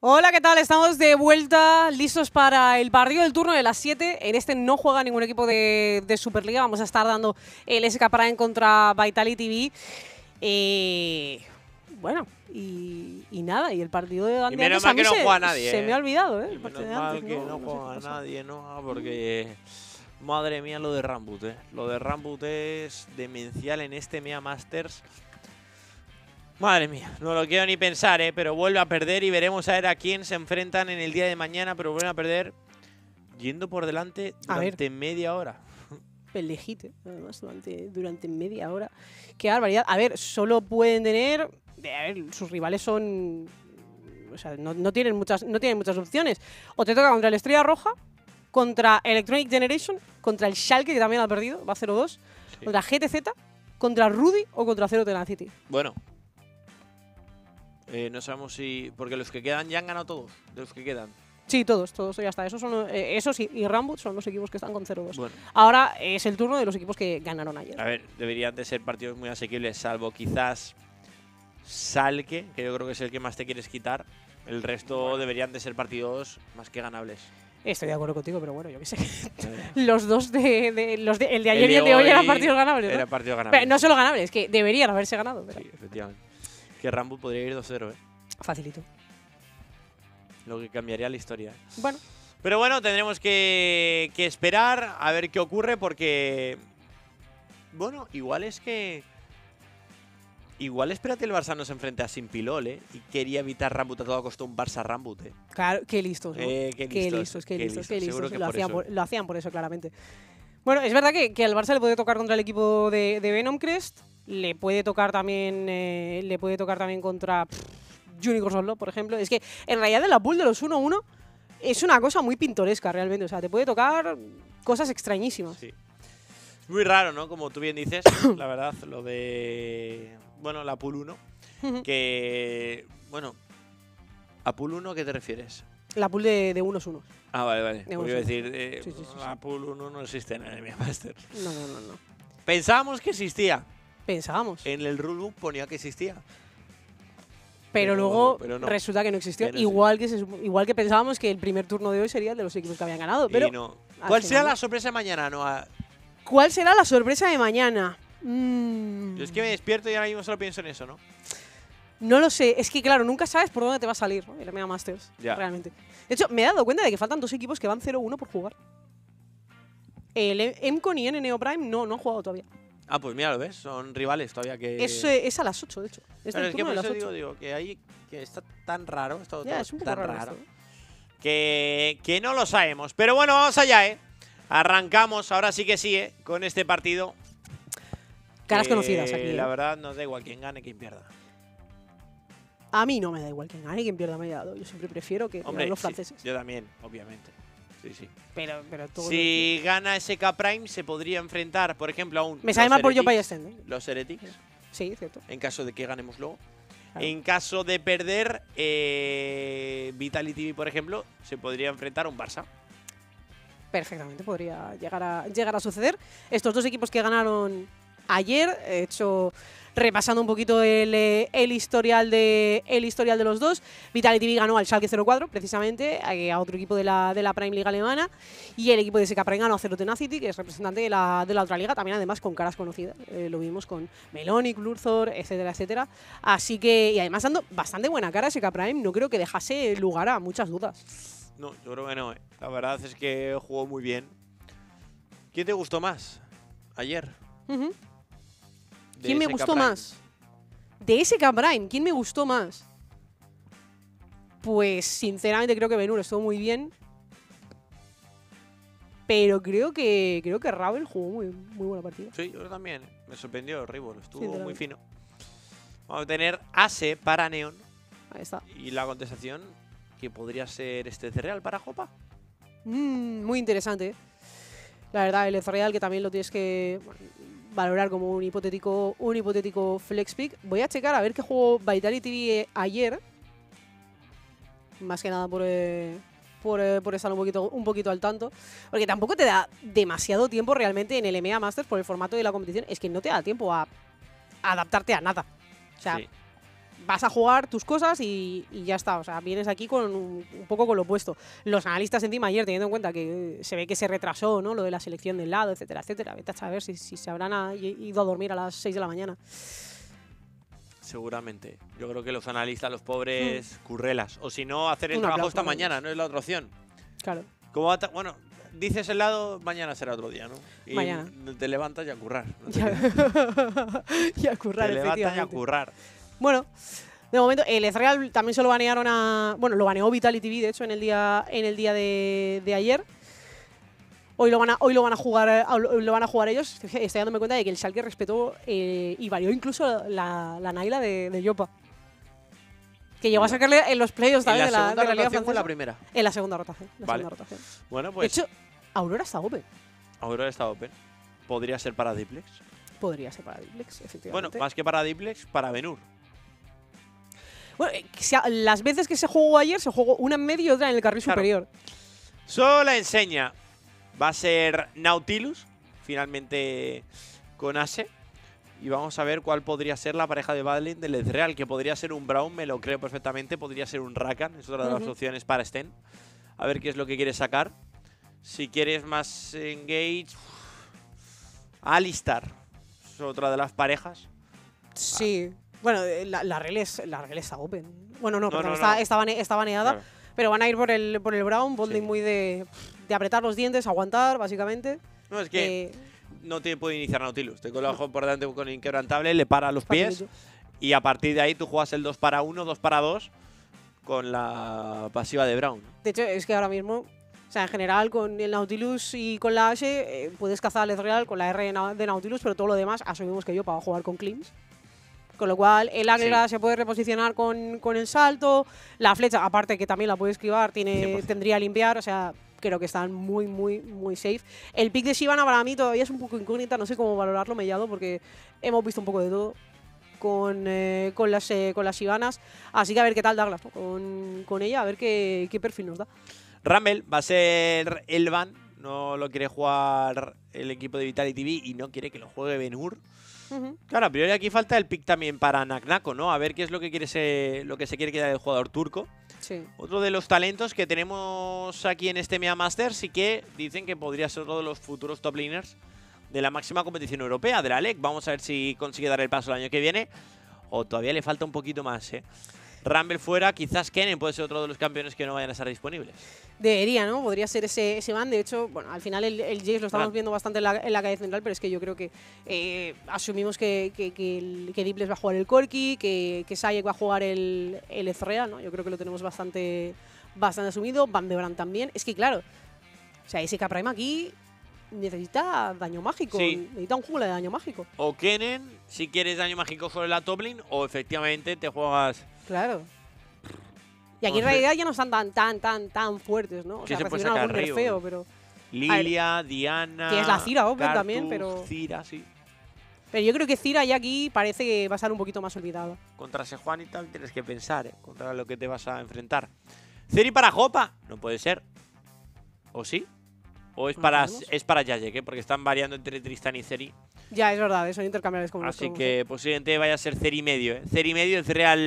Hola, ¿qué tal? Estamos de vuelta, listos para el partido del turno de las 7. En este no juega ningún equipo de, Superliga. Vamos a estar dando el SK en contra Vitality TV. Eh, bueno, y, nada, y el partido de Andy menos mal que no juega se, nadie. Se me ha eh. olvidado, ¿eh? que no, juega nadie, ¿no? Ah, porque. Madre mía, lo de Rambut, eh. Lo de Rambut es demencial en este Mea Masters. Madre mía, no lo quiero ni pensar, ¿eh? pero vuelve a perder y veremos a ver a quién se enfrentan en el día de mañana, pero vuelven a perder yendo por delante durante media hora. Pelejite, eh, además, durante, media hora. Qué barbaridad. A ver, solo pueden tener... Eh, a ver, sus rivales son... O sea, no, tienen muchas, no tienen muchas opciones. O te toca contra el Estrella Roja, contra Electronic Generation, contra el Schalke, que también ha perdido, va 0-2, contra GTZ, contra Rudy o contra Zero tenacity. City. Bueno, eh, no sabemos si. Porque los que quedan ya han ganado todos, los que quedan. Sí, todos, todos, ya hasta Esos, son, eh, esos y, Rambut son los equipos que están con 0-2. Ahora es el turno de los equipos que ganaron ayer. A ver, deberían de ser partidos muy asequibles, salvo quizás Salque, que yo creo que es el que más te quieres quitar. El resto deberían de ser partidos más que ganables. Estoy de acuerdo contigo, pero bueno, yo qué sé. los dos de, El de ayer y el de hoy, eran partidos ganables. ¿no? Era no solo ganables, es que deberían haberse ganado. Sí, efectivamente que Rambo podría ir 2-0. ¿eh? Facilito. Lo que cambiaría la historia. Bueno. Pero bueno, tendremos que, esperar a ver qué ocurre porque... Bueno, igual es que... Igual espérate el Barça no se enfrente a Simpilol, ¿eh? Y quería evitar Rambut a todo costa un Barça Rambut, ¿eh? Claro, qué listos. Eh, qué, listos qué listos, qué listos, Lo, hacían por, eso, claramente. Bueno, es verdad que, al Barça le puede tocar contra el equipo de, de Venom Crest le puede tocar también, eh, le puede tocar también contra Junior Unicorn Solo, por ejemplo. Es que en realidad la pool de los 1-1 es una cosa muy pintoresca realmente. O sea, te puede tocar cosas extrañísimas. Sí. Muy raro, ¿no? Como tú bien dices, la verdad, lo de. Bueno, la pool 1. que. Bueno. ¿A pool 1 qué te refieres? La pool de 1 1 Ah, vale, vale. De decir, eh, la pool 1 no existe en Anemia Master. no, no, no. Pensábamos que existía pensábamos. En el rulebook ponía que existía. Pero, luego resulta que no existió. igual, que igual que pensábamos que el primer turno de hoy sería el de los equipos que habían ganado. Pero ¿Cuál será la sorpresa de mañana, ¿Cuál será la sorpresa de mañana? Yo es que me despierto y ahora mismo solo pienso en eso, ¿no? No lo sé, es que claro, nunca sabes por dónde te va a salir el Mega Masters, realmente. De hecho, me he dado cuenta de que faltan dos equipos que van 0-1 por jugar. El e- Emcon y neo Prime no, no han jugado todavía. Ah, pues mira, lo ves, son rivales todavía que. Es, a las 8, de hecho. Es, del es que las 8. Digo, que ahí que está tan raro, está tan raro, ¿eh? que, no lo sabemos. Pero bueno, vamos allá, ¿eh? Arrancamos, ahora sí que sí, ¿eh? Con este partido. Caras conocidas aquí. La ¿eh? verdad, nos da igual quién gane, quién pierda. A mí no me da igual quién gane, quién pierda, me ha dado. Yo siempre prefiero que Hombre, los franceses. yo también, obviamente. Si gana SK Prime, se podría enfrentar, por ejemplo, a un. Me sale más por yo ¿eh? Los Heretics. Sí, cierto. En caso de que ganemos luego. En caso de perder, eh, Vitality, por ejemplo, se podría enfrentar a un Barça perfectamente podría llegar a, llegar a suceder. Estos dos equipos que ganaron ayer. He hecho repasando un poquito eh, el, historial de, el historial de los dos. Vitality ganó al Schalke 04, precisamente, eh, a otro equipo de la, Prime League alemana. Y el equipo de Prime ganó a Zero Tenacity, que es representante de la, otra liga, también además con caras conocidas. Eh, lo vimos con Meloni, Lurzor, etcétera, etcétera. Así que, y además dando bastante buena cara a Prime, no creo que dejase lugar a muchas dudas. No, yo creo que no. La verdad es que jugó muy bien. ¿Quién te gustó más ayer? ¿Quién me gustó más? De ese Prime, ¿quién me gustó más? Pues sinceramente creo que Benur estuvo muy bien. Pero creo que creo que Ravel jugó muy, muy buena partida. Sí, yo también. Me sorprendió Ribol, estuvo muy fino. Vamos a tener Ace para Neon. Ahí está. Y la contestación que podría ser este Real para Jopa. Mmm, muy interesante. Eh. La verdad, el Real que también lo tienes que valorar como un hipotético, un hipotético flex pick. Voy a checar a ver qué jugó Vitality eh, ayer. Más que nada por, eh, eh, por, estar un poquito, un poquito al tanto. Porque tampoco te da demasiado tiempo realmente en el EMEA Masters por el formato de la competición. Es que no te da tiempo a adaptarte a nada. O sea, vas a jugar tus cosas y, ya está. O sea, vienes aquí con un, poco con lo opuesto. Los analistas encima ayer, teniendo en cuenta que eh, se ve que se retrasó ¿no? lo de la selección del lado, etcétera, etcétera. Vete a ver si, se habrán ido a dormir a las 6 de la mañana. Seguramente. Yo creo que los analistas, los pobres, hmm. currelas. O si no, hacer el trabajo esta mañana, no es la otra opción. Claro. bueno, dices el lado, mañana será otro día, ¿no? Y mañana. Te levantas y a currar. y a currar, Te levantas y a currar. Bueno, de momento, el Ezreal también se lo banearon a. Bueno, lo baneó Vitality B, de hecho, en el día, en el día de, ayer. Hoy lo, van a, hoy lo van a jugar van a jugar ellos. Estoy dándome cuenta de que el Schalke respetó eh, y varió incluso la, la Naila de, de, Yopa. Que llegó a sacarle en los playoffs también de la, En la la primera? En la segunda rotación. Bueno, De pues hecho, Aurora está open. Aurora está open. ¿Podría ser para Diplex? Podría ser para Diplex, efectivamente. Bueno, más que para Diplex, para Benur. Bueno, eh, las veces que se jugó ayer, se jugó una en medio y otra en el carril superior. Solo enseña va a ser Nautilus, finalmente con Ace Y vamos a ver cuál podría ser la pareja de Badlin del Real que podría ser un Brown, me lo creo perfectamente, podría ser un Rakan, es otra de las opciones para Sten. A ver qué es lo que quiere sacar. Si quieres más engage, Alistar es otra de las parejas. Sí. Bueno, eh, la, regla la está open. Bueno, no, está, baneada. Pero van a ir por el, Brown, bonding muy de, apretar los dientes, aguantar, básicamente. No, es que eh, no te puede iniciar Nautilus. Te coloca por delante con Inquebrantable, le para los pies. Y a partir de ahí tú juegas el 2 para 1, 2 para 2 con la pasiva de Brown. De hecho, es que ahora mismo o sea, en general, con el Nautilus y con la H, eh, puedes cazar al Ezreal con la R de Nautilus, pero todo lo demás asumimos que yo para jugar con Clims con lo cual el águila se puede reposicionar con, el salto, la flecha, aparte que también la puede esquivar, tiene, tendría limpiar, o sea, creo que están muy, muy, muy safe. El pick de Shivana para mí todavía es un poco incógnita, no sé cómo valorarlo mellado porque hemos visto un poco de todo con, las, eh, con las eh, así que a ver qué tal Douglas con, ella, a ver qué, perfil nos da. Ramel va a ser el van, no lo quiere jugar el equipo de Vitality TV y no quiere que lo juegue Benur. Claro, a priori aquí falta el pick también para Naknako, ¿no? A ver qué es lo que quiere se, lo que se quiere quedar el jugador turco. Otro de los talentos que tenemos aquí en este Mea Masters sí que dicen que podría ser uno de los futuros top laners de la máxima competición europea, de la LEC. Vamos a ver si consigue dar el paso el año que viene o todavía le falta un poquito más, ¿eh? Rumble fuera, quizás Kennen puede ser otro de los campeones que no vayan a estar disponibles. Debería, ¿no? Podría ser ese, ese van. De hecho, bueno, al final el, el lo estamos viendo bastante en la, en calle central, pero es que yo creo que eh, asumimos que, que, Diples va a jugar el Corky que, que Sayek va a jugar el, el ¿no? Yo creo que lo tenemos bastante, bastante asumido. Van de Brand también. Es que, claro, o sea, ese Prime aquí necesita daño mágico, necesita un jugo de daño mágico. O Kenen, si quieres daño mágico sobre la Toplin o efectivamente te juegas... Claro. Y aquí en realidad ya no están tan, tan, tan, tan fuertes, ¿no? O sea, se puede sacar Río? Feo, pero... Lilia, Diana... Que es la Cira también, pero... Cira, sí. Pero yo creo que Cira ya aquí parece que va a ser un poquito más olvidada. Contra y tal tienes que pensar, ¿eh? Contra lo que te vas a enfrentar. Ceri para Jopa. No puede ser. ¿O sí? o es para, es para ¿eh? porque están variando entre Tristan y Ceri. Ya, es verdad, son intercambiables como Así que ¿eh? posiblemente vaya a ser Ceri medio, ¿eh? y medio, el Real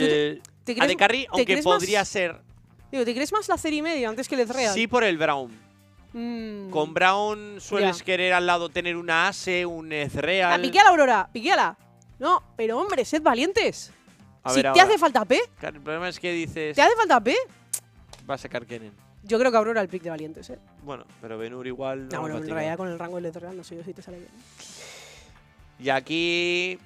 a de carry, aunque podría ser. Digo, ¿te crees más la Ceri medio antes que el Real? Sí, por el Brown. Mm. Con Brown sueles querer al lado tener una Ase, un Ezreal. Ah, Aurora, ¡Piquéala! No, pero hombre, sed valientes. si te hace falta P. el problema es que dices. ¿Te hace falta P? Va a sacar Kennen. Yo creo que Aurora el pick de Valientes, ¿eh? Bueno, pero Benur igual. No, no ah, bueno, en realidad con el rango electoral no sé yo si te sale bien. Y aquí.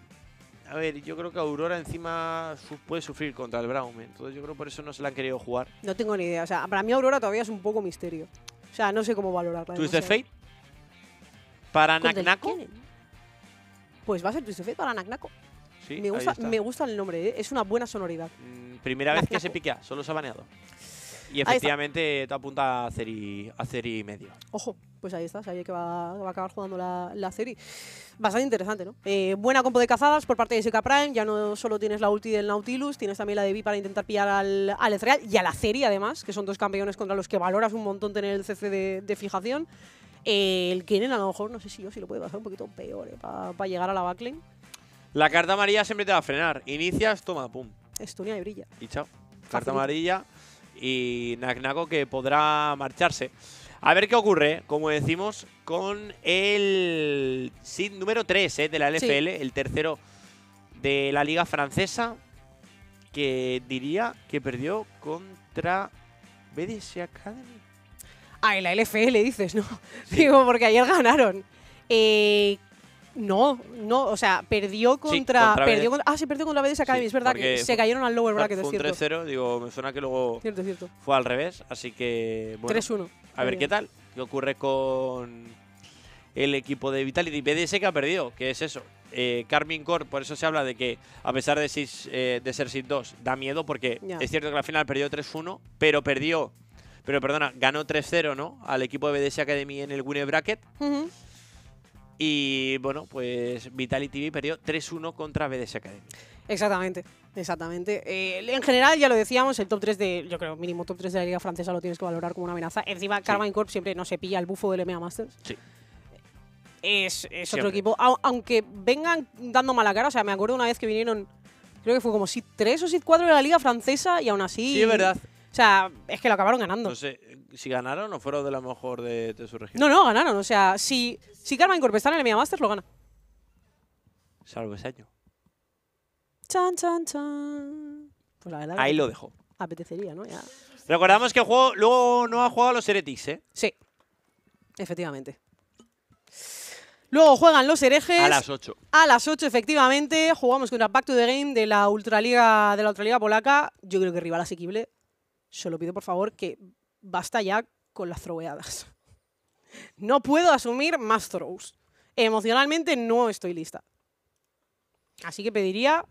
A ver, yo creo que Aurora encima puede sufrir contra el Braum, Entonces yo creo que por eso no se la han querido jugar. No tengo ni idea. O sea, para mí Aurora todavía es un poco misterio. O sea, no sé cómo valorarla. ¿Twisted Fate? ¿Para Naknako? Pues va a ser Twisted Fate para Naknako. Sí, me, gusta, me gusta el nombre, ¿eh? es una buena sonoridad. Mm, primera vez que se piquea, solo se ha baneado. Y efectivamente te apunta a serie, a serie y medio. Ojo, pues ahí estás, ahí es que va, va, a acabar jugando la, serie. Bastante interesante, ¿no? Eh, buena compo de cazadas por parte de SK Prime. Ya no solo tienes la ulti del Nautilus, tienes también la de Vi para intentar pillar al, al y a la serie, además, que son dos campeones contra los que valoras un montón tener el CC de, fijación. Eh, el Kennen, a lo mejor, no sé si yo, si lo puedo pasar un poquito peor, eh, para llegar a la backlane. La carta amarilla siempre te va a frenar. Inicias, toma, pum. Estonia y brilla. Y chao. Carta amarilla y nagnago que podrá marcharse. A ver qué ocurre, como decimos, con el SID número 3 eh, de la LFL, el tercero de la liga francesa, que diría que perdió contra BDS Academy. Ah, en la LFL dices, ¿no? Digo, porque ayer ganaron. Eh, no, no, o sea, perdió contra. perdió ah, sí, perdió contra BDS Academy, es verdad que se cayeron al lower bracket, fue cierto. un 3-0, digo, me suena que luego cierto, cierto. fue al revés, así que. Bueno, 3-1. A ver qué tal, qué ocurre con el equipo de Vitality. BDS que ha perdido, ¿Qué es eso. Eh, Carmin por eso se habla de que a pesar de, eh, de ser 6-2, da miedo, porque es cierto que la final perdió 3-1, pero perdió. Pero perdona, ganó 3-0, ¿no? Al equipo de BDS Academy en el Winner Bracket. Uh y bueno, pues Vitality TV perdió 3-1 contra BDS Academy. Exactamente, exactamente. Eh, en general, ya lo decíamos, el top 3 de, yo creo, mínimo top 3 de la liga francesa lo tienes que valorar como una amenaza. Encima, Carmine Corp siempre no se pilla el bufo del EMEA Masters. Sí. Es, es otro equipo. Aunque vengan dando mala cara, o sea, me acuerdo una vez que vinieron, creo que fue como SID 3 o si 4 de la liga francesa y aún así... Sí, es verdad. O sea, es que lo acabaron ganando. No sé, si ganaron o fueron de la mejor de, su región. No, no, ganaron. O sea, si, si Carmen Corp en el Mega Masters, lo gana. Salvo ese año. Chan, chan, chan. Pues la verdad. Ahí lo dejó. Apetecería, ¿no? Ya. Recordamos que luego no ha jugado los Heretics, ¿eh? Sí. Efectivamente. Luego juegan los herejes. A las 8. A las 8, efectivamente. Jugamos contra Back to the Game de la Ultraliga, de la Ultraliga Polaca. Yo creo que rival asequible. Se lo pido por favor que basta ya con las throweadas. No puedo asumir más throws. Emocionalmente no estoy lista. Así que pediría...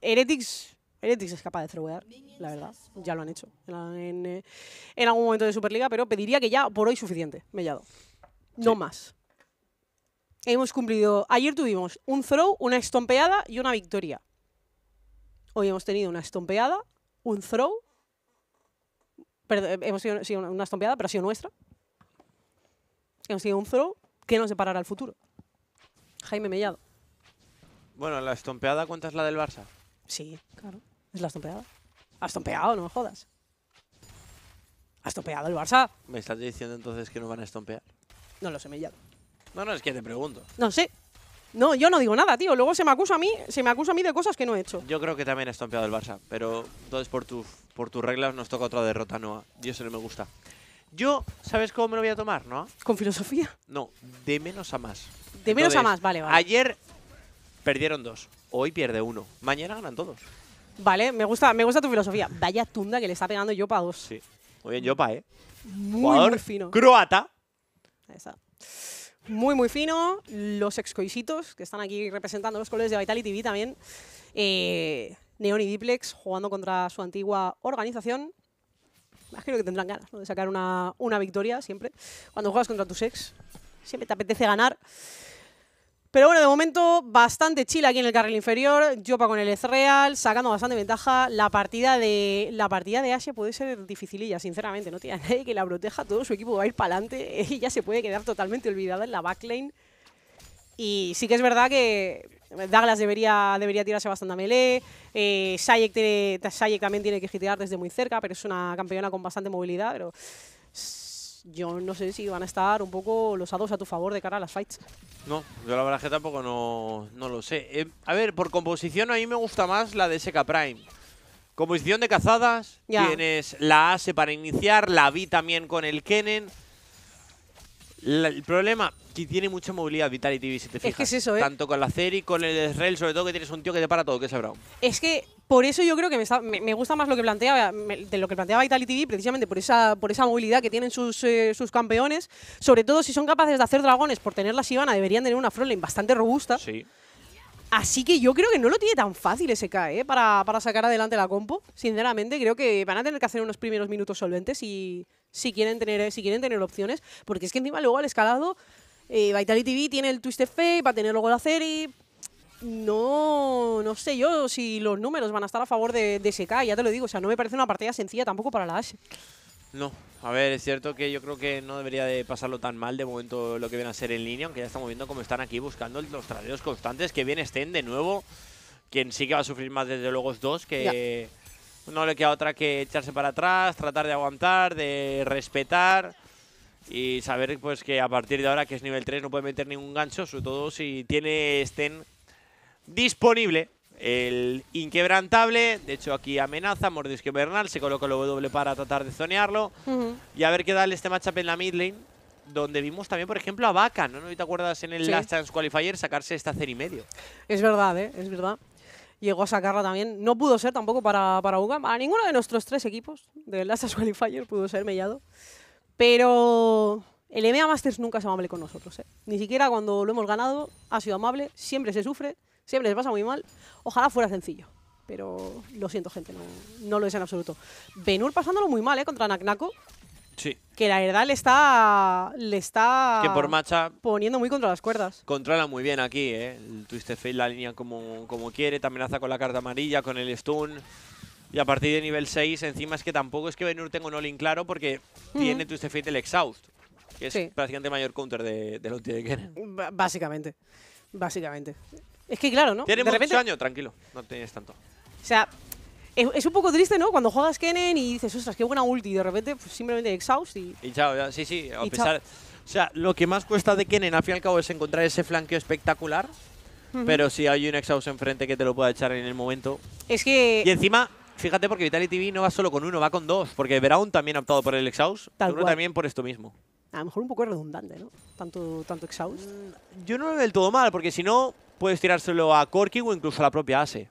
Heretics... Heretics es capaz de throwear, la verdad. Ya lo han hecho eh, en, algún momento de Superliga, pero pediría que ya por hoy suficiente, Mellado. No más. Hemos cumplido... Ayer tuvimos un throw, una estompeada y una victoria. Hoy hemos tenido una estompeada, un throw eh, hemos sido, una, estompeada, pero ha sido nuestra. Hemos sido un throw que nos deparará el futuro. Jaime Mellado. Bueno, la estompeada es la del Barça. Sí, claro. Es la estompeada. Has estompeado, no me jodas. Has estompeado el Barça. ¿Me estás diciendo entonces que no van a estompear? No lo sé, Mellado. No, no, es que te pregunto. No sé. No, yo no digo nada, tío. Luego se me acusa a mí, se me acusa a mí de cosas que no he hecho. Yo creo que también ha estompeado el Barça, pero entonces por tus por tus reglas nos toca otra derrota, Noah. Y eso no me gusta. Yo, ¿sabes cómo me lo voy a tomar, no? ¿Con filosofía? No, de menos a más. De menos a más, vale, vale. Ayer perdieron dos, hoy pierde uno, mañana ganan todos. Vale, me gusta, me gusta tu filosofía. Vaya tunda que le está pegando Yopa a dos. Sí, muy bien Yopa, ¿eh? Muy, muy fino. croata. Esa muy, muy fino. Los excoisitos que están aquí representando los colores de Vitality TV también. Eh, Neon y Diplex jugando contra su antigua organización. Imagino que tendrán ganas de sacar una, una victoria siempre. Cuando juegas contra tus ex, siempre te apetece ganar. Pero bueno, de momento bastante chila aquí en el carril inferior. Jopa con el Ezreal, sacando bastante ventaja. La partida de la partida de Ashe puede ser dificililla, sinceramente. No tiene a nadie que la proteja. Todo su equipo va a ir para adelante. ya se puede quedar totalmente olvidada en la backlane. Y sí que es verdad que Douglas debería, debería tirarse bastante a melee. Sayek, eh, también tiene que gitear desde muy cerca, pero es una campeona con bastante movilidad. Pero yo no sé si van a estar un poco los a tu favor de cara a las fights. No, yo la verdad que tampoco no, lo sé. Eh, a ver, por composición a mí me gusta más la de SK Prime. Composición de cazadas, tienes la ASE para iniciar, la vi también con el Kennen. el problema, que tiene mucha movilidad Vitality, si te fijas. Es que es eso, ¿eh? Tanto con la Ceri, con el Israel, sobre todo que tienes un tío que te para todo, que es Es que por eso yo creo que me, gusta más lo que plantea de lo que planteaba Vitality TV, precisamente por esa, por esa movilidad que tienen eh, sus, campeones. Sobre todo si son capaces de hacer dragones por tener la Sivana, deberían tener una frontline bastante robusta. Sí. Así que yo creo que no lo tiene tan fácil ese ¿eh? para, sacar adelante la compo. Sinceramente, creo que van a tener que hacer unos primeros minutos solventes y, si quieren tener, si quieren tener opciones, porque es que encima luego al escalado eh, Vitality TV tiene el Twist Fate, va a tener luego la serie, no, no sé yo si los números van a estar a favor de, de SK, ya te lo digo. O sea, no me parece una partida sencilla tampoco para la Ashe. No, a ver, es cierto que yo creo que no debería de pasarlo tan mal de momento lo que viene a ser en línea, aunque ya estamos viendo cómo están aquí buscando los tradeos constantes, que bien estén de nuevo. Quien sí que va a sufrir más desde luego es dos, que no le queda otra que echarse para atrás, tratar de aguantar, de respetar y saber pues que a partir de ahora que es nivel 3 no puede meter ningún gancho, sobre todo si tiene Sten disponible el inquebrantable. De hecho, aquí amenaza, mordisque Bernal, se coloca el W para tratar de zonearlo. Y a ver qué tal este matchup en la mid lane, donde vimos también, por ejemplo, a Vaca, ¿no? ¿No te acuerdas en el Last Chance Qualifier sacarse esta cero y medio? Es verdad, ¿eh? Es verdad. Llegó a sacarla también. No pudo ser tampoco para, para UGAM. A ninguno de nuestros tres equipos del Last Chance Qualifier pudo ser mellado. Pero el EMEA Masters nunca es amable con nosotros, ¿eh? Ni siquiera cuando lo hemos ganado ha sido amable. Siempre se sufre. Siempre les pasa muy mal. Ojalá fuera sencillo. Pero lo siento, gente, no, lo es en absoluto. Benur pasándolo muy mal, ¿eh? Contra Naknako. Sí. Que la verdad le está. Le está. Poniendo muy contra las cuerdas. Controla muy bien aquí, ¿eh? El Twisted Fate la línea como, como quiere. Te amenaza con la carta amarilla, con el stun. Y a partir de nivel 6, encima es que tampoco es que Benur tenga un all claro porque tiene Twisted Fate el Exhaust. Que es prácticamente mayor counter de, de los de Básicamente. Básicamente. Es que claro, ¿no? Tiene de mucho repente... año, tranquilo, no tienes tanto. O sea, es, un poco triste, ¿no? Cuando juegas Kennen y dices, ostras, qué buena ulti, y de repente pues, simplemente exhaust y... Y chao, ya. sí, sí, a pesar... O sea, lo que más cuesta de Kennen al fin y al cabo es encontrar ese flanqueo espectacular, pero si hay un exhaust enfrente que te lo pueda echar en el momento... Es que... Y encima, fíjate porque Vitality TV no va solo con uno, va con dos, porque Brown también ha optado por el exhaust, Tal uno también por esto mismo. A lo mejor un poco redundante, ¿no? Tanto, tanto exhaust. Mm, yo no lo veo del todo mal, porque si no, puedes tirárselo a Corky o incluso a la propia Ase.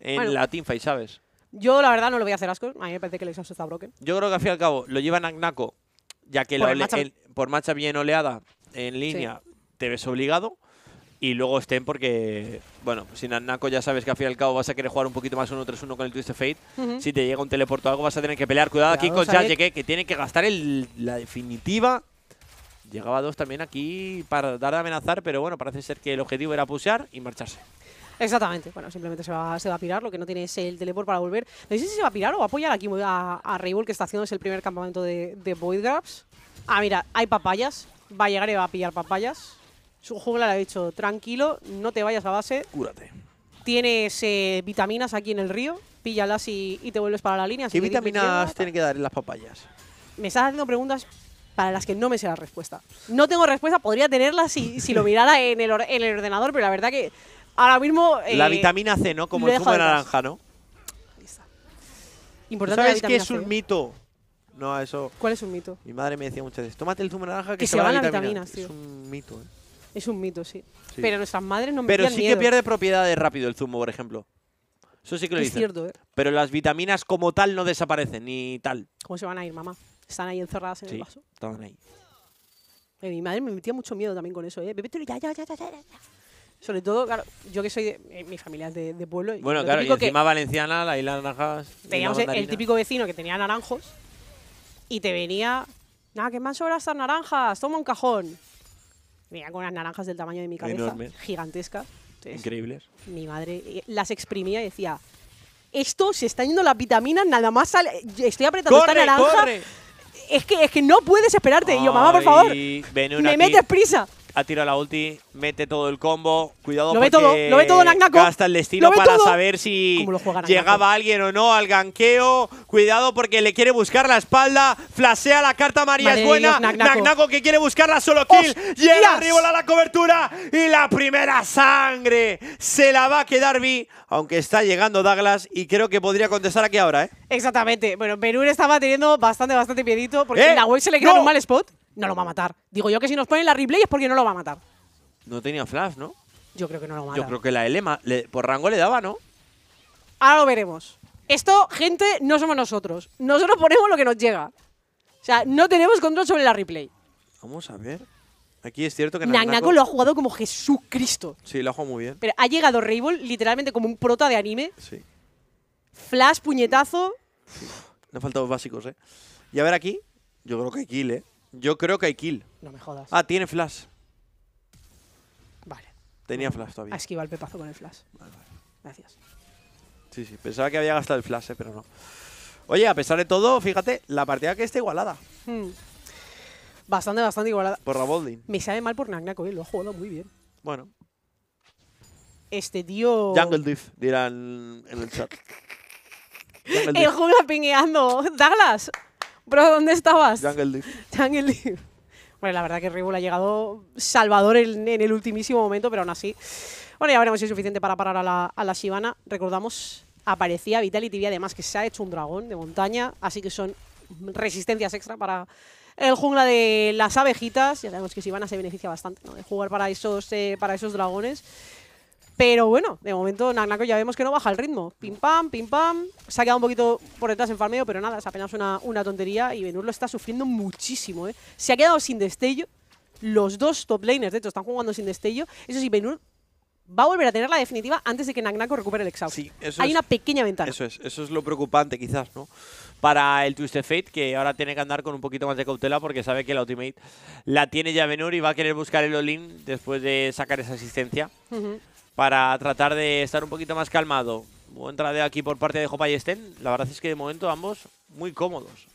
En la teamfight, ¿sabes? Yo la verdad no lo voy a hacer asco. A mí me parece que el Exhaust está broken. Yo creo que al fin y al cabo lo lleva a ya que por, bien oleada en línea te ves obligado. Y luego estén porque, bueno, sin Naknako ya sabes que al fin y al cabo vas a querer jugar un poquito más 1-3-1 con el Twist Fate. Si te llega un teleporto o algo vas a tener que pelear. Cuidado, aquí con Jack, que, tiene que gastar la definitiva Llegaba dos también aquí para dar de amenazar, pero bueno, parece ser que el objetivo era pusear y marcharse. Exactamente. Bueno, simplemente se va, se a pirar. Lo que no tiene es el teleport para volver. No sé si se va a pirar o va a apoyar aquí a, a que está haciendo es el primer campamento de, Void Grabs. Ah, mira, hay papayas. Va a llegar y va a pillar papayas. Su juglar le ha dicho, tranquilo, no te vayas a base. Cúrate. Tienes eh, vitaminas aquí en el río. Píllalas y, te vuelves para la línea. ¿Qué vitaminas tienen que dar en las papayas? Me estás haciendo preguntas para las que no me sé la respuesta. No tengo respuesta, podría tenerla si, si lo mirara en el, ordenador, pero la verdad que ahora mismo... la eh, vitamina C, ¿no? Como el zumo de naranja, ¿no? Importante ¿Sabes qué es un ¿eh? mito? No, eso... ¿Cuál es un mito? Mi madre me decía muchas veces, tómate el zumo de naranja que, se, van las vitamina. vitaminas. Tío. Es un mito, ¿eh? Es un mito, sí. Pero nuestras madres no me Pero sí que pierde propiedades rápido el zumo, por ejemplo. Eso sí que lo es Cierto, ¿eh? Pero las vitaminas como tal no desaparecen, ni tal. ¿Cómo se van a ir, mamá? Están ahí encerradas en el vaso. Estaban ahí. Eh, mi madre me metía mucho miedo también con eso, ¿eh? Sobre todo, claro, yo que soy de. Eh, mi familia es de, pueblo. Y bueno, claro, y encima valenciana, la isla naranjas. Teníamos el, típico vecino que tenía naranjos y te venía. Nada, que más sobrado estas naranjas, toma un cajón. Venía con unas naranjas del tamaño de mi cabeza, gigantescas. Increíbles. Mi madre eh, las exprimía y decía: Esto se está yendo las vitaminas, nada más sale. Estoy apretando esta naranja. Corre! es que, es que no puedes esperarte. y yo, mamá, por favor, me metes prisa. Ha la ulti, mete todo el combo. Cuidado lo ve todo, lo ve todo Nagnaco. Hasta el destino para saber si llegaba alguien o no al ganqueo. Cuidado porque le quiere buscar la espalda. Flasea la carta María es buena. Nagnaco que quiere buscar la solo kill. Llega arriba a la cobertura y la primera sangre se la va a quedar Vi. Aunque está llegando Douglas y creo que podría contestar aquí ahora, ¿eh? Exactamente. Bueno, Benur estaba teniendo bastante, bastante piedito porque ¿Eh? la se le queda un mal spot no lo va a matar. Digo yo que si nos ponen la replay es porque no lo va a matar. No tenía flash, ¿no? Yo creo que no lo matar. Yo creo que la elema por rango le daba, ¿no? Ahora lo veremos. Esto, gente, no somos nosotros. Nosotros ponemos lo que nos llega. O sea, no tenemos control sobre la replay. Vamos a ver. Aquí es cierto que Nagnaco... lo ha jugado como Jesucristo. Sí, lo ha jugado muy bien. Pero ha llegado Rayball literalmente como un prota de anime. Sí. Flash, puñetazo. no han faltado básicos, ¿eh? Y a ver aquí. Yo creo que kill, ¿eh? Yo creo que hay kill. No me jodas. Ah, tiene flash. Vale. Tenía flash todavía. Ha esquivado el pepazo con el flash. Vale, vale. Gracias. Sí, sí. Pensaba que había gastado el flash, eh, pero no. Oye, a pesar de todo, fíjate, la partida que está igualada. Hmm. Bastante, bastante igualada. Por la bolding. Me sabe mal por Nagnaco, eh. Lo ha jugado muy bien. Bueno. Este tío... Jungle Diff, dirán en el chat. el juega pingueando. Douglas, ¿Pero ¿dónde estabas? Jungle League. Jungle League. Bueno, la verdad que Rival ha llegado salvador en, el ultimísimo momento, pero aún así. Bueno, ya veremos si es suficiente para parar a la, a la Shivana. Recordamos, aparecía Vitality y además que se ha hecho un dragón de montaña, así que son resistencias extra para el jungla de las abejitas. Ya sabemos que Sivana se beneficia bastante de jugar para esos, eh, para esos dragones. Pero bueno, de momento Nagnaco ya vemos que no baja el ritmo. Pim pam, pim pam. Se ha quedado un poquito por detrás en farmeo, pero nada, es apenas una, una tontería y Benur lo está sufriendo muchísimo. ¿eh? Se ha quedado sin destello. Los dos top laners, de hecho, están jugando sin destello. Eso sí, Benur va a volver a tener la definitiva antes de que Nagnaco recupere el exhaust. Sí, Hay una pequeña ventana. Eso es, eso es lo preocupante quizás, ¿no? Para el Twisted Fate, que ahora tiene que andar con un poquito más de cautela porque sabe que la ultimate la tiene ya Benur y va a querer buscar el Olin después de sacar esa asistencia para tratar de estar un poquito más calmado. voy entrada de aquí por parte de y Sten. La verdad es que de momento ambos muy cómodos.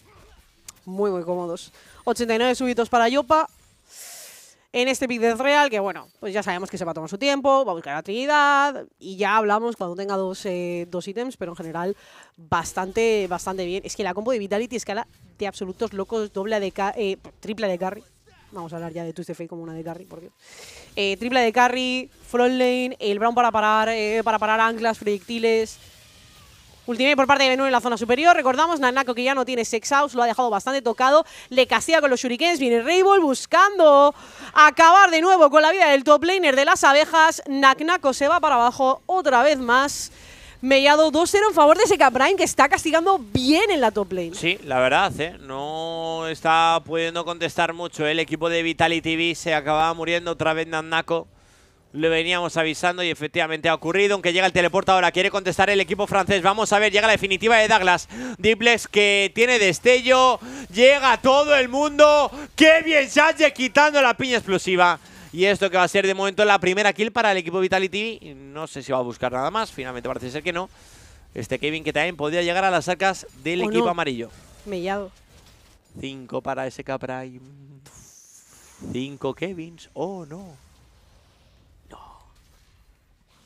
Muy, muy cómodos. 89 subidos para Yopa. En este pick de Real, que bueno, pues ya sabemos que se va a tomar su tiempo, va a buscar la Trinidad y ya hablamos cuando tenga eh, dos, ítems, pero en general bastante, bastante bien. Es que la combo de Vitality escala de absolutos locos, doble de eh, triple de carry. Vamos a hablar ya de Twisted Fate como una de carry, porque... Eh, triple de carry, front lane, el Brown para parar, eh, para parar anclas, proyectiles... Ultimate por parte de Benú en la zona superior. Recordamos, Nanako que ya no tiene Sex House, lo ha dejado bastante tocado. Le castiga con los shurikens. Viene Rayball buscando acabar de nuevo con la vida del top laner de las abejas. Naknako se va para abajo otra vez más. Mediado, 2-0 en favor de seca Prime que está castigando bien en la top lane. Sí, la verdad, ¿eh? no está pudiendo contestar mucho. ¿eh? El equipo de Vitality TV se acababa muriendo otra vez Nandako. Le veníamos avisando y efectivamente ha ocurrido. Aunque llega el teleporta ahora, quiere contestar el equipo francés. Vamos a ver, llega la definitiva de Douglas. Diplex que tiene destello. Llega todo el mundo. ¡Qué bien Sánchez quitando la piña explosiva! Y esto que va a ser de momento la primera kill para el equipo Vitality. No sé si va a buscar nada más, finalmente parece ser que no. Este Kevin que también podría llegar a las arcas del equipo amarillo. Mellado. Cinco para SK Prime. Cinco Kevins. Oh, no. No.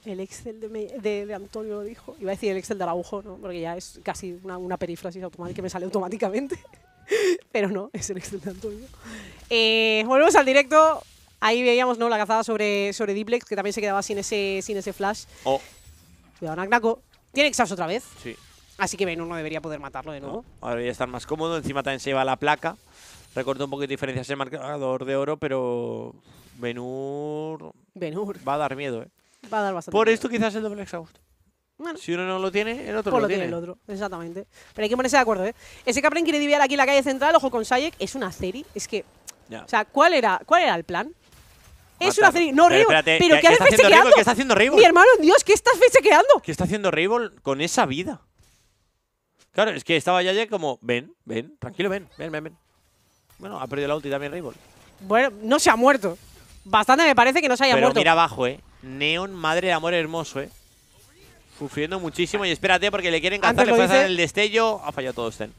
El Excel de, Antonio lo dijo. Iba a decir el Excel de Araujo, ¿no? porque ya es casi una, perífrasis automática que me sale automáticamente. Pero no, es el Excel de Antonio. Eh, volvemos al directo. Ahí veíamos ¿no? la cazada sobre, sobre Diplex, que también se quedaba sin ese, sin ese flash. Oh. Cuidado, Naknako. Tiene exhaust otra vez. Sí. Así que Venus no debería poder matarlo de nuevo. ahora debería estar más cómodo. Encima también se lleva la placa. Recortó un poquito de diferencia ese marcador de oro, pero Benur... venur Va a dar miedo, ¿eh? Va a dar bastante Por esto quizás el doble exhaust. si uno no lo tiene, el otro pues lo, tiene. el otro, exactamente. Pero hay que ponerse de acuerdo, ¿eh? Ese Capren quiere diviar aquí la calle central, ojo con Sayek, es una serie. Es que... O sea, ¿cuál era, ¿cuál era el plan? Es una No, pero ¿qué, hace está haciendo ¿Qué está haciendo Mi hermano, Dios, ¿qué estás fechequeando? ¿Qué está haciendo Rival con esa vida? Claro, es que estaba ya como, ven, ven, tranquilo, ven, ven, ven, Bueno, ha perdido la ulti también Rival. Bueno, no se ha muerto. Bastante me parece que no se haya muerto. pero mira abajo, eh. Neon, madre de amor hermoso, eh. Sufriendo muchísimo y espérate porque le quieren cantar, le el destello. Ha fallado todo Sten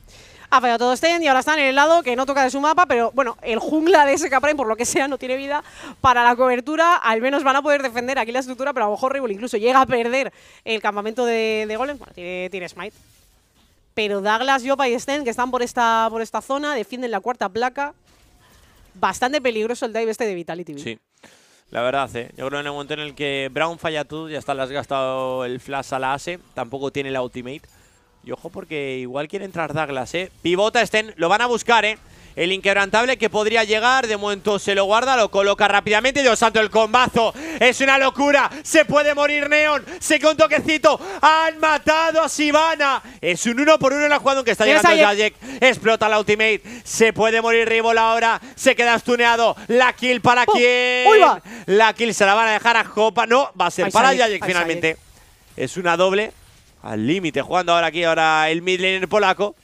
ha fallado todo Sten y ahora están en el lado que no toca de su mapa, pero bueno, el jungla de ese Prime, por lo que sea, no tiene vida para la cobertura. Al menos van a poder defender aquí la estructura, pero a lo mejor incluso llega a perder el campamento de, Golem. Bueno, tiene, Smite. Pero Douglas, Yopa y Sten, que están por esta, por esta zona, defienden la cuarta placa. Bastante peligroso el dive este de Vitality. Sí. La verdad, eh. yo creo en el momento en el que Brown falla tú, ya está, le has gastado el flash a la ASE, tampoco tiene la ultimate. Y ojo porque igual quiere entrar Douglas, ¿eh? Pivota estén, lo van a buscar, ¿eh? El inquebrantable que podría llegar, de momento se lo guarda, lo coloca rápidamente. Dios santo, el combazo es una locura. Se puede morir Neon, se con toquecito. Han matado a Sivana. Es un uno por uno en la jugada que está llegando Jajek. Explota la ultimate. Se puede morir Ribol ahora. Se queda estuneado, La kill para quién. la kill se la van a dejar a Jopa. No, va a ser para Jajek finalmente. es una doble al límite. Jugando ahora aquí, ahora el midlaner polaco.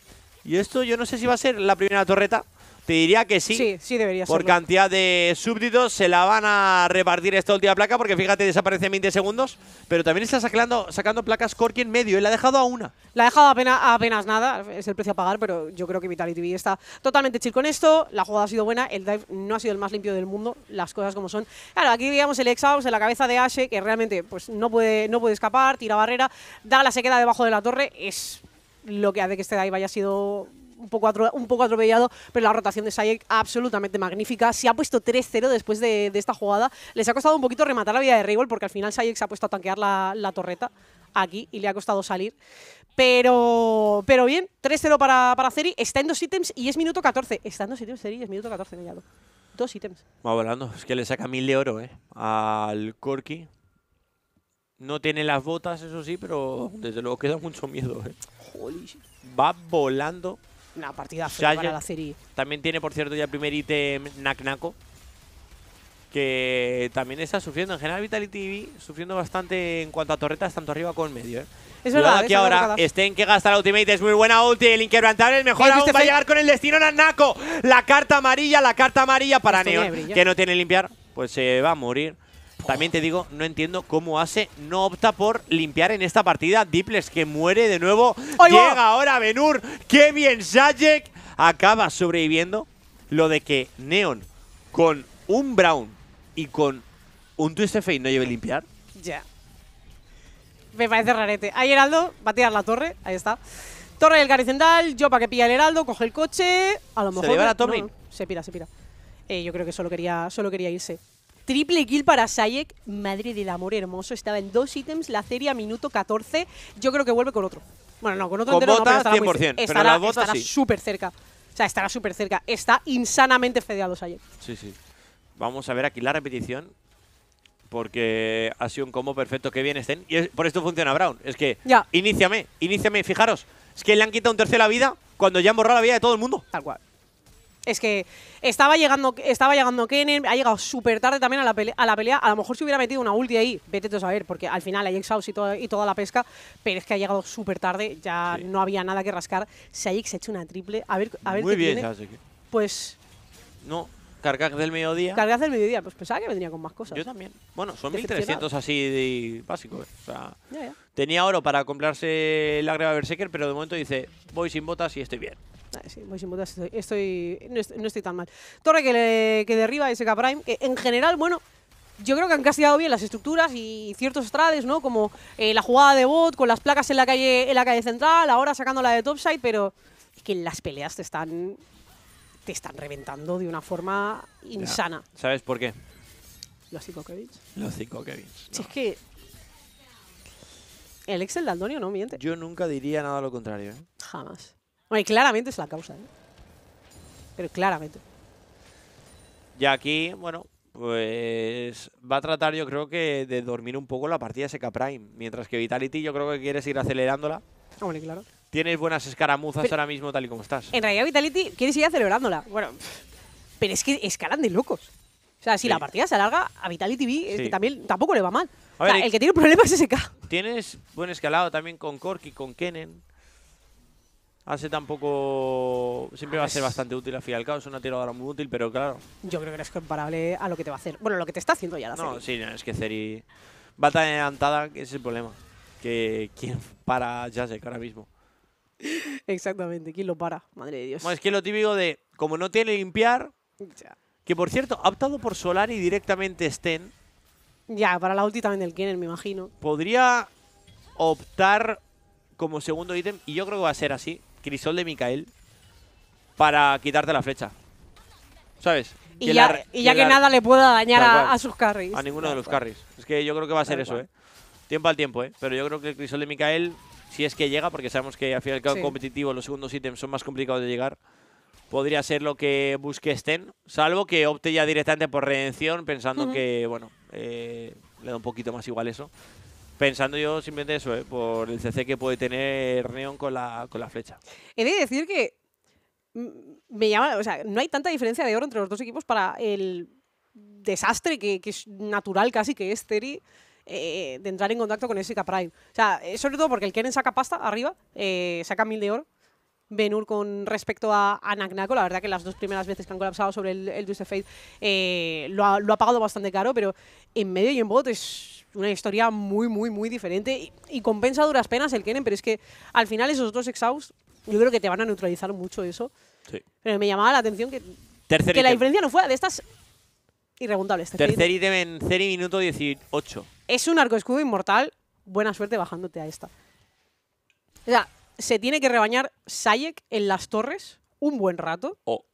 Y esto yo no sé si va a ser la primera torreta te diría que sí. Sí, sí debería Por cantidad de súbditos se la van a repartir esta última placa porque fíjate, desaparece en 20 segundos, pero también está sacando, sacando placas Corky en medio y ¿eh? la ha dejado a una. La ha dejado apenas, apenas nada, es el precio a pagar, pero yo creo que Vitality V está totalmente chill con esto. La jugada ha sido buena, el dive no ha sido el más limpio del mundo, las cosas como son. Claro, aquí veíamos el exhaust en la cabeza de Ashe que realmente pues no puede no puede escapar, tira barrera, da la se debajo de la torre, es lo que hace que este dive haya sido un poco, atropellado, pero la rotación de Sayek absolutamente magnífica. Se ha puesto 3-0 después de, esta jugada. Les ha costado un poquito rematar la vida de rival porque al final Sayek se ha puesto a tanquear la, torreta aquí y le ha costado salir. Pero, pero bien, 3-0 para, para Ceri. Está en dos ítems y es minuto 14. Está en dos ítems Ceri es minuto 14, Dos ítems. va volando Es que le saca mil de oro eh, al Corky. No tiene las botas, eso sí, pero desde luego queda mucho miedo. Eh. Va volando una partida fría para la serie. También tiene, por cierto, ya el primer ítem Naknako. Que también está sufriendo. En general, Vitality TV sufriendo bastante en cuanto a torretas, tanto arriba como en medio. ¿eh? Es verdad. ahora Estén que gasta la ultimate. Es muy buena ulti. El inquebrantable, el mejor aún va a llegar con el destino Naknako. La carta amarilla, la carta amarilla para Neon. Que no tiene limpiar. Pues se va a morir. También te digo, no entiendo cómo hace, no opta por limpiar en esta partida. Diples que muere de nuevo. Llega ahora Benur. ¡Qué bien Sajek! Acaba sobreviviendo. Lo de que Neon con un Brown y con un Twist Fate no lleve limpiar. Ya. Me parece rarete. Ahí Heraldo va a tirar la torre. Ahí está. Torre del Garicendal. Yo para que pilla el Heraldo. Coge el coche. A lo mejor. ¿Se la se pira, se pira. Eh, yo creo que solo quería, solo quería irse. Triple kill para Sayek. Madre del amor hermoso. Estaba en dos ítems. La serie a minuto 14. Yo creo que vuelve con otro. Bueno, no, con otro entero 100%, Estará, pero súper cerca. O sea, estará súper cerca. Está insanamente fedeado Sayek. Sí, sí. Vamos a ver aquí la repetición. Porque ha sido un combo perfecto. que bien estén. Y por esto funciona Brown. Es que, ya. iníciame, iníciame. Fijaros, es que le han quitado un tercio la vida cuando ya han borrado la vida de todo el mundo. Tal cual. Es que estaba llegando, estaba llegando ha llegado súper tarde también a la, pelea, a la pelea. A lo mejor si hubiera metido una ulti ahí, vete tú a ver, porque al final hay exhaust y, y toda la pesca, pero es que ha llegado súper tarde, ya no había nada que rascar. Si se ha hecho una triple, a ver, a ver Muy bien, tiene. Pues... No, Cargaz del mediodía. Cargaz del mediodía, pues pensaba que vendría con más cosas. Yo también. Bueno, son 1300 así de básico. Eh. O sea, tenía oro para comprarse la greba Berserker, pero de momento dice, voy sin botas y estoy bien estoy, no estoy, tan mal. Torre que, derriba ese Prime, en general, bueno, yo creo que han castigado bien las estructuras y ciertos strades, ¿no? Como eh, la jugada de bot con las placas en la calle, en la calle central, ahora sacando la de topside, pero es que las peleas te están te están reventando de una forma insana. ¿Sabes por qué? Los cinco Kevins. Los cinco es que el Excel de Antonio no miente. Yo nunca diría nada lo contrario. ¿eh? Jamás y claramente es la causa, ¿eh? Pero claramente. Y aquí, bueno, pues va a tratar yo creo que de dormir un poco la partida SK Prime. Mientras que Vitality yo creo que quieres ir acelerándola. Hombre, claro. Tienes buenas escaramuzas ahora mismo tal y como estás. En realidad Vitality quieres ir acelerándola. Bueno, pero es que escalan de locos. O sea, si la partida se alarga, a Vitality B también tampoco le va mal. el que tiene problemas es SK. Tienes buen escalado también con Corky, con Kennen. Hace tampoco. Siempre va a ser bastante útil a cabo es una tiradora muy útil, pero claro. Yo creo que es comparable a lo que te va a hacer. Bueno, lo que te está haciendo ya la No, sí, no, es que Ceri va tan adelantada que es el problema. Que quién para Jacek ahora mismo. Exactamente, ¿quién lo para? Madre de Dios. es que lo típico de, como no tiene limpiar, que por cierto, ha optado por Solari directamente Sten. Ya, para la ulti también del Kennen, me imagino. Podría optar como segundo ítem, y yo creo que va a ser así, crisol de Micael para quitarte la flecha. ¿Sabes? Y ya, que, nada le pueda dañar a, sus carries. A ninguno de los carries. Es que yo creo que va a ser eso, ¿eh? Tiempo al tiempo, ¿eh? Pero yo creo que el crisol de Micael, si es que llega, porque sabemos que al final sí. competitivo los segundos ítems son más complicados de llegar, podría ser lo que busque Sten, salvo que opte ya directamente por redención, pensando que, bueno, eh, le da un poquito más igual eso pensando yo simplemente eso, ¿eh? por el CC que puede tener Neon con la, con la flecha. He de decir que mm, me llama, o sea, no hay tanta diferencia de oro entre los dos equipos para el desastre que, es natural casi que es Terry eh, de entrar en contacto con ese Prime. O sea, eh, sobre todo porque el Keren saca pasta arriba, saca mil de oro, Benur con respecto a, a Naknako. La verdad que las dos primeras veces que han colapsado sobre el, Twisted Fate eh, lo, ha, pagado bastante caro, pero en medio y en bot es una historia muy, muy, muy diferente y, compensa duras penas el Kennen, pero es que al final esos dos exhaust yo creo que te van a neutralizar mucho eso. Pero me llamaba la atención que, que la diferencia no fuera de estas irreguntables. Tercer, Tercer ítem en minuto 18. Es un arco escudo inmortal. Buena suerte bajándote a esta. O sea, se tiene que rebañar Sayek en las torres un buen rato. Oh.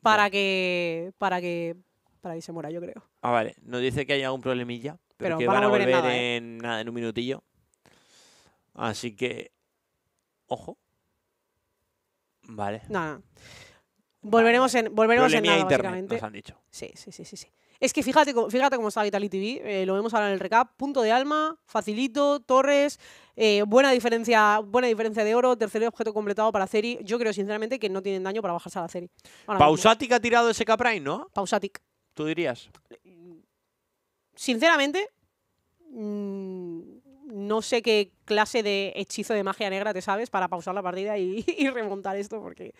Para que. Para que. Para que se muera, yo creo. Ah, vale. Nos dice que hay algún problemilla. Pero, que van, a volver, ¿eh? en, nada, en, un minutillo. Así que. Ojo. Vale. Nada. Volveremos en. Volveremos en nada, básicamente. han dicho. Sí, sí, sí, sí, sí. Es que fíjate, fíjate cómo está Vitality TV, eh, lo vemos ahora en el recap, punto de alma, facilito, Torres, eh, buena, diferencia, buena diferencia de oro, tercer objeto completado para Ceri. Yo creo sinceramente que no tienen daño para bajarse a la Ceri. Pausatic ha tirado ese Caprain, ¿no? Pausatic. ¿Tú dirías? Sinceramente, mm, no sé qué clase de hechizo de magia negra te sabes para pausar la partida y remontar esto, porque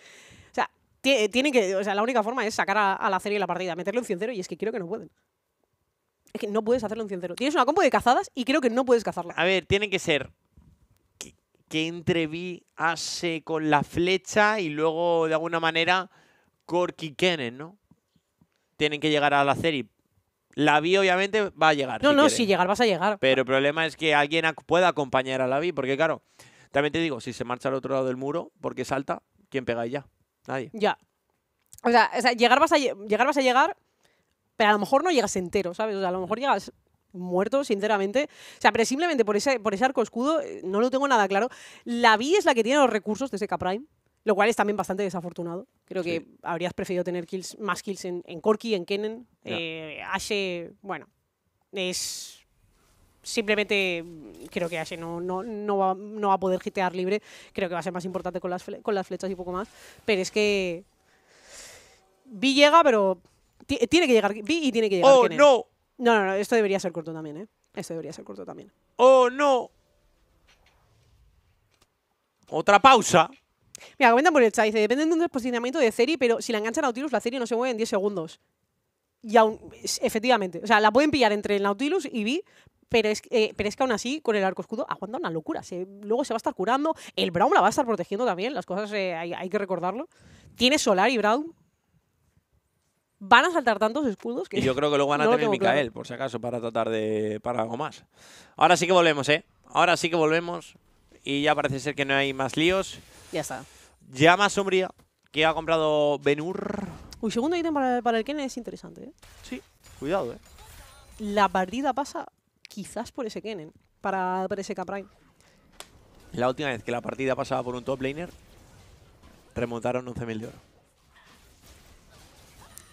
eh, que, o sea, la única forma es sacar a, la serie la partida, meterle un ciencero y es que creo que no pueden. Es que no puedes hacerle un ciencero. Tienes una combo de cazadas y creo que no puedes cazarla. A ver, tiene que ser que, entre entreví hace con la flecha y luego de alguna manera Corky Kenen, ¿no? Tienen que llegar a la serie. La Vi obviamente va a llegar. No, no, si llegar vas a llegar. Pero el problema es que alguien pueda acompañar a la Vi, porque claro, también te digo, si se marcha al otro lado del muro, porque salta, ¿quién pega ya? Nadie. Ya. O sea, llegar, vas a, llegar vas a llegar, pero a lo mejor no llegas entero, ¿sabes? O sea, a lo mejor llegas muerto, sinceramente. O sea, pero simplemente por ese, por ese arco escudo eh, no lo tengo nada claro. La vi es la que tiene los recursos de cap Prime, lo cual es también bastante desafortunado. Creo que habrías preferido tener kills, más kills en, Corky, en Kennen. Eh, Ashe, bueno, es simplemente mm, creo que así no, no, no, va, no va a poder gitear libre. Creo que va a ser más importante con las, con las flechas y poco más. Pero es que... Vi llega, pero... Tiene que llegar Vi y tiene que llegar ¡Oh, no! No, no, no. Esto debería ser corto también, ¿eh? Esto debería ser corto también. ¡Oh, no! Otra pausa. Mira, comentan por el chat. Dice, depende un posicionamiento de Ceri, pero si la enganchan a Nautilus, la Ceri no se mueve en 10 segundos. Y aún, efectivamente, o sea, la pueden pillar entre el Nautilus y Vi, eh, pero es, que aún así, con el arco escudo aguanta una locura. luego se va a estar curando. El Brown la va a estar protegiendo también. Las cosas eh, hay, que recordarlo. Tiene Solar y Brown. Van a saltar tantos escudos que. Y yo creo que luego van a tener Micael, por si acaso, para tratar de. para algo más. Ahora sí que volvemos, ¿eh? Ahora sí que volvemos. Y ya parece ser que no hay más líos. Ya está. Ya más sombría que ha comprado Benur. Uy, segundo ítem para, el que es interesante, ¿eh? Sí, cuidado, ¿eh? La partida pasa quizás por ese Kenen para, para ese Prime. La última vez que la partida pasaba por un top laner, remontaron 11.000 de oro.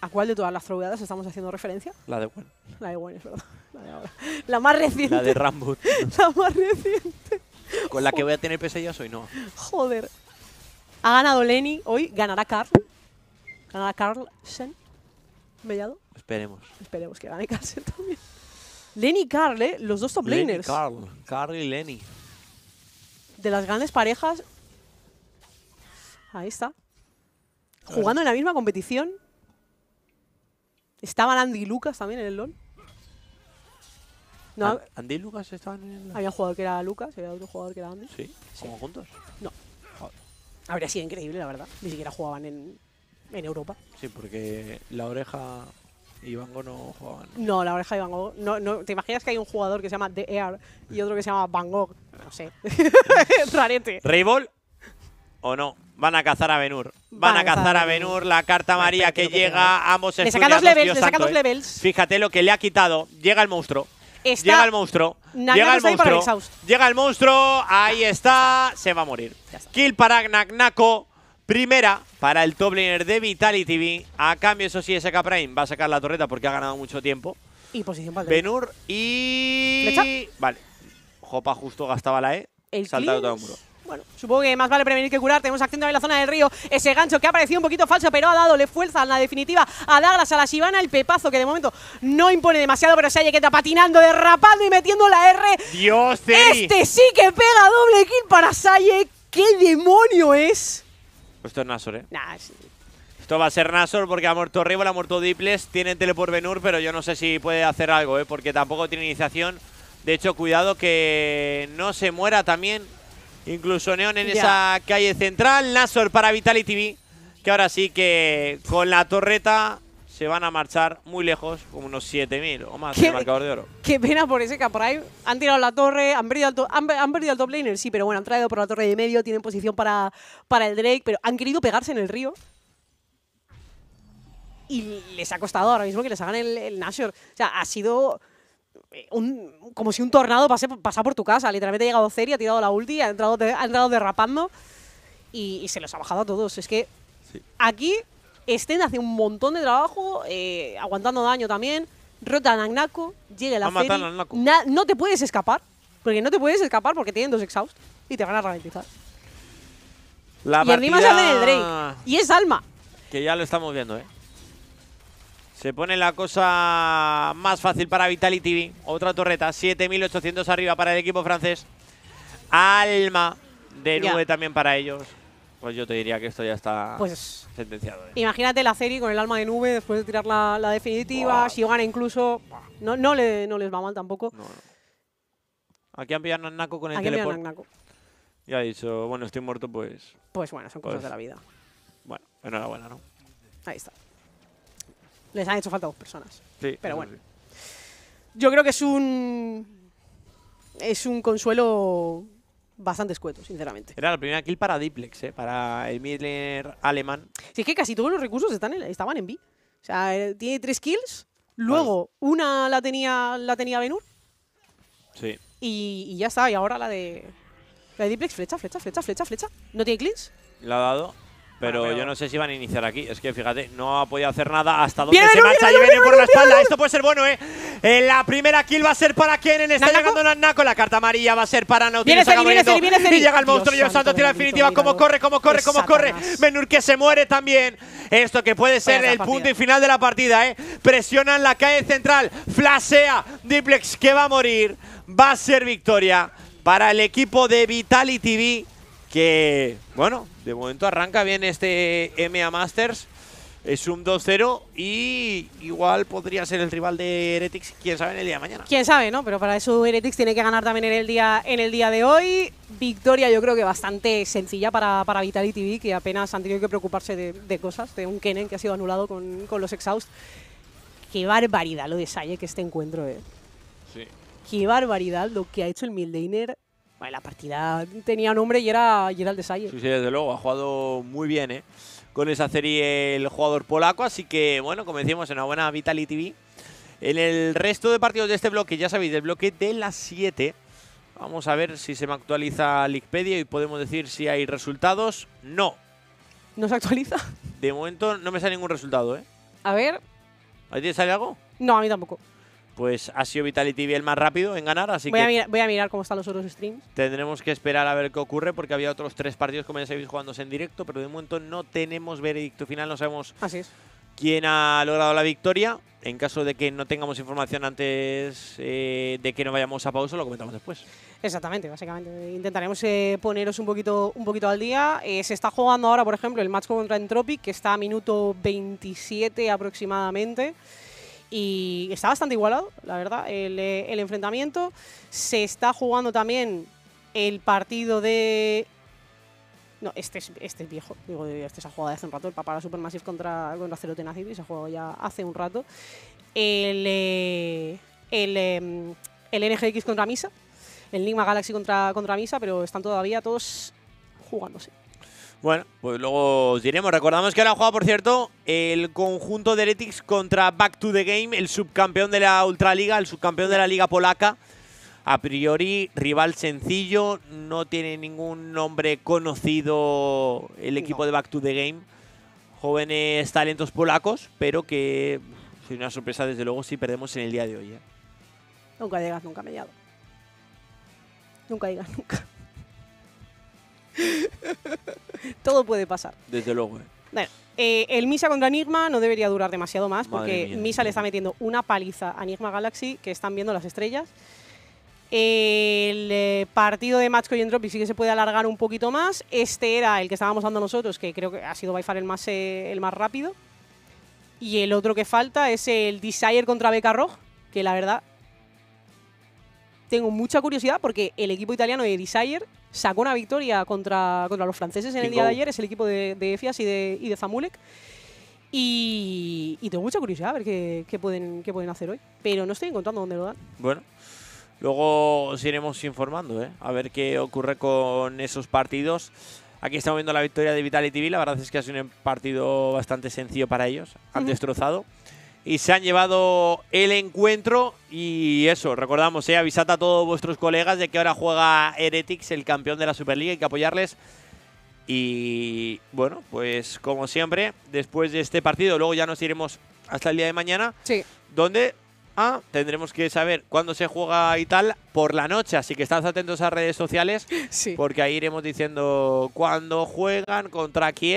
¿A cuál de todas las troveadas estamos haciendo referencia? La de Gwen. La de Gwen, es verdad. La de ahora. La más reciente. La de Rambo. la más reciente. Con la que voy a tener pesadillas hoy no. Joder. Ha ganado Lenny hoy, ganará Carl. Ganará Carlsen. Bellado. Esperemos. Esperemos que gane Carlsen también. Lenny y Carl, ¿eh? los dos top laners. Carl, Carl y Lenny. De las grandes parejas. Ahí está. Jugando en la misma competición. Estaban Andy y Lucas también en el LOL. ¿Andy y Lucas estaban en el LOL? Había un jugador que era Lucas y había otro jugador que era Andy. ¿Sí? sí. como juntos? No. Habría sido increíble, la verdad. Ni siquiera jugaban en, en Europa. Sí, porque la oreja y Bango no jugaba. ¿no? no, la oreja de Van Gogh. No, no, ¿Te imaginas que hay un jugador que se llama The Air y otro que se llama Van Gogh? No sé. Rarete. Revol o no? Van a cazar a Benur. Van, a cazar a Venur. la carta María que, llega. Ambos le saca dos levels, le saca dos levels. Fíjate lo que le ha quitado. Llega el monstruo. llega el monstruo. llega el monstruo. Llega el monstruo. Ahí está. Se va a morir. Kill para Gnacnaco. Primera para el top laner de Vitality TV. A cambio, eso sí, SK Prime va a sacar la torreta porque ha ganado mucho tiempo. Y posición para Benur y... Vale. Jopa justo gastaba la E. El saltado todo el muro. Bueno, supongo que más vale prevenir que curar. Tenemos acción en la zona del río. Ese gancho que ha parecido un poquito falso, pero ha dado fuerza en la definitiva a Daglas, a la Shivana, el pepazo que de momento no impone demasiado, pero que está patinando, derrapando y metiendo la R. ¡Dios, Este sí que pega doble kill para Saye. ¿Qué demonio es? Pues esto es Nasor, ¿eh? Nah, sí. Esto va a ser Nasor porque ha muerto Rival, ha muerto Diples, tiene Teleporvenur pero yo no sé si puede hacer algo, ¿eh? Porque tampoco tiene iniciación. De hecho, cuidado que no se muera también. Incluso Neon en esa calle central. Nasor para Vitality TV. Que ahora sí que con la torreta se van a marchar muy lejos, como unos 7.000 o más de marcador de oro. Qué pena por ese ahí. Han tirado la torre, han perdido, al han, top laner, sí, pero bueno, han traído por la torre de medio, tienen posición para, para el Drake, pero han querido pegarse en el río. Y les ha costado ahora mismo que les hagan el, el Nashor. O sea, ha sido... Eh, un, como si un tornado pasara por tu casa. Literalmente ha llegado y ha tirado la ulti, ha entrado, ha derrapando y, se los ha bajado a todos. Es que aquí Estén hace un montón de trabajo, eh, aguantando daño también. Rota a Nagnaco, llega la Feri. No te puedes escapar, porque no te puedes escapar porque tienen dos exhaust y te van a ralentizar. La y partida... Drake. Y es Alma. Que ya lo estamos viendo, ¿eh? Se pone la cosa más fácil para Vitality. Otra torreta, 7.800 arriba para el equipo francés. Alma de nube también para ellos pues yo te diría que esto ya está pues, sentenciado. ¿eh? Imagínate la serie con el alma de nube después de tirar la, definitiva. Si gana incluso, no, no, les va mal tampoco. Aquí han pillado a Naco con el Aquí Y ha dicho, bueno, estoy muerto, pues... Pues bueno, son cosas pues de la vida. Bueno, enhorabuena, ¿no? Ahí está. Les han hecho falta dos personas. Sí. Pero bueno. Yo creo que es un... Es un consuelo bastante escueto, sinceramente. Era la primera kill para Diplex, eh, para el Midler alemán. Si es que casi todos los recursos están estaban en B. O sea, eh, tiene tres kills, luego una la tenía, la tenía Benur. Sí. Y, ya está, y ahora la de... La de Diplex, flecha, flecha, flecha, flecha, flecha. ¿No tiene cleans? La ha dado. Pero, yo no sé si van a iniciar aquí. Es que fíjate, no ha podido hacer nada hasta donde se viene por la espalda. Esto puede ser bueno, ¿eh? ¿eh? La primera kill va a ser para Kenen. Está llegando Nanako. La carta amarilla va a ser para Nautilus. Viene viene viene Y llega el monstruo definitiva. ¿Cómo corre, cómo corre, cómo corre? Menur que se muere también. Esto que puede ser el punto y final de la partida, ¿eh? Presionan la calle central. Flasea. Diplex que va a morir. Va a ser victoria para el equipo de Vitality TV que, bueno, de momento arranca bien este MA Masters. Es un 2-0 y igual podría ser el rival de Heretics, quién sabe, en el día de mañana. Quién sabe, ¿no? Pero para eso Heretics tiene que ganar también en el día, en el día de hoy. Victoria yo creo que bastante sencilla para, para Vitality TV, que apenas han tenido que preocuparse de, cosas, de un Kenen que ha sido anulado con, los exhaust. Qué barbaridad lo de Saye que este encuentro, ¿eh? Qué barbaridad lo que ha hecho el Midlaner. Bueno, la partida tenía nombre y era Gerald de Sí, sí, desde luego, ha jugado muy bien ¿eh? con esa serie el jugador polaco. Así que, bueno, como decíamos, en una buena Vitality TV. En el resto de partidos de este bloque, ya sabéis, el bloque de las 7, vamos a ver si se me actualiza Lickpedia y podemos decir si hay resultados. No. ¿No se actualiza? De momento no me sale ningún resultado, ¿eh? A ver. ¿A ti te sale algo? No, a mí tampoco pues ha sido Vitality el más rápido en ganar, así voy que... A mirar, voy a mirar cómo están los otros streams. Tendremos que esperar a ver qué ocurre, porque había otros tres partidos, como ya sabéis, jugándose en directo, pero de momento no tenemos veredicto final, no sabemos quién ha logrado la victoria. En caso de que no tengamos información antes eh, de que no vayamos a pausa, lo comentamos después. Exactamente, básicamente. Intentaremos eh, poneros un poquito, un poquito al día. Eh, se está jugando ahora, por ejemplo, el match contra Entropic, que está a minuto 27 aproximadamente. Y está bastante igualado, la verdad, eh, el, enfrentamiento. Se está jugando también el partido de no, este es, este viejo. Digo, este se ha jugado hace un rato. El la Supermassive contra, contra Zero Tenacity se ha jugado ya hace un rato. El, eh, em, NGX contra Misa. El Nigma Galaxy contra, contra Misa, pero están todavía todos jugándose. Bueno, pues luego os diremos. Recordamos que ahora jugado, por cierto, el conjunto de Heretics contra Back to the Game, el subcampeón de la Ultraliga, el subcampeón de la Liga Polaca. A priori, rival sencillo, no tiene ningún nombre conocido el equipo de Back to the Game. Jóvenes talentos polacos, pero que soy una sorpresa, desde luego, si perdemos en el día de hoy. ¿eh? Nunca digas nunca, me llamo. Nunca digas nunca. Todo puede pasar. Desde luego. Eh. Bueno, eh, el Misa contra Enigma no debería durar demasiado más porque Misa le está metiendo una paliza a Enigma Galaxy que están viendo las estrellas. El eh, partido de Match y sí que se puede alargar un poquito más. Este era el que estábamos dando nosotros, que creo que ha sido by el más, eh, el más rápido. Y el otro que falta es el Desire contra Beca que la verdad tengo mucha curiosidad porque el equipo italiano de Desire sacó una victoria contra, contra los franceses en el día de ayer, es el equipo de, Efias y de, y de Y, tengo mucha curiosidad a ver qué, pueden, qué pueden hacer hoy. Pero no estoy encontrando dónde lo dan. Bueno, luego os iremos informando, ¿eh? a ver qué ocurre con esos partidos. Aquí estamos viendo la victoria de Vitality TV, La verdad es que ha sido un partido bastante sencillo para ellos. Han destrozado y se han llevado el encuentro. Y eso, recordamos, eh, avisad a todos vuestros colegas de que ahora juega Heretics, el campeón de la Superliga, hay que apoyarles. Y bueno, pues como siempre, después de este partido, luego ya nos iremos hasta el día de mañana. Sí. Donde ah, tendremos que saber cuándo se juega y tal por la noche. Así que estad atentos a redes sociales. Sí. Porque ahí iremos diciendo cuándo juegan, contra quién.